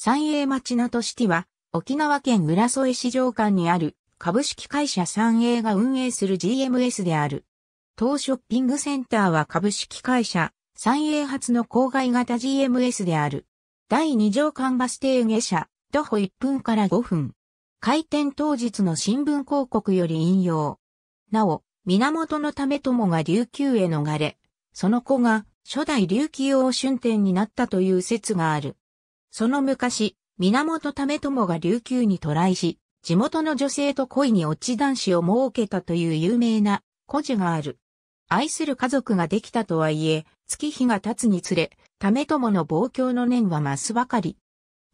三栄町名としては、沖縄県浦添市場間にある株式会社三栄が運営する GMS である。当ショッピングセンターは株式会社三栄発の郊外型 GMS である。第2条間バス停下車、徒歩1分から5分。開店当日の新聞広告より引用。なお、源のため友が琉球へ逃れ、その子が初代琉球王春天になったという説がある。その昔、源為朝が琉球に渡来し、地元の女性と恋に落ち男子を設けたという有名な故事がある。愛する家族ができたとはいえ、月日が経つにつれ、為朝の望郷の念は増すばかり。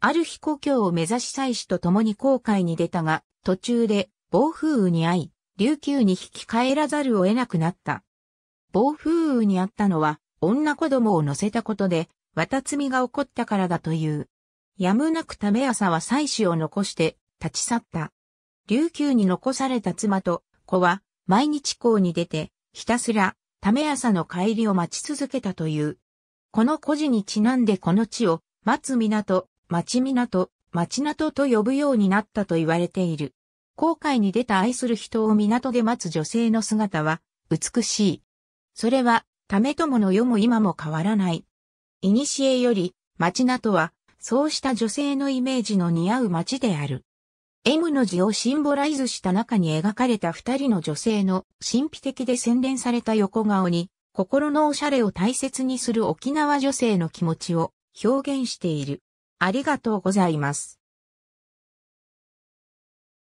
ある日故郷を目指し妻子と共に航海に出たが、途中で暴風雨に遭い、琉球に引き帰らざるを得なくなった。暴風雨にあったのは、女子供を乗せたことで、綿積みが起こったからだという。やむなく為朝は妻子を残して立ち去った。琉球に残された妻と子は毎日港に出てひたすら為朝の帰りを待ち続けたという。この故事にちなんでこの地を松港、町港、町港と呼ぶようになったと言われている。航海に出た愛する人を港で待つ女性の姿は美しい。それは、為友の世も今も変わらない。古より、町名とは、そうした女性のイメージの似合う町である。M の字をシンボライズした中に描かれた二人の女性の神秘的で洗練された横顔に、心のおしゃれを大切にする沖縄女性の気持ちを表現している。ありがとうございます。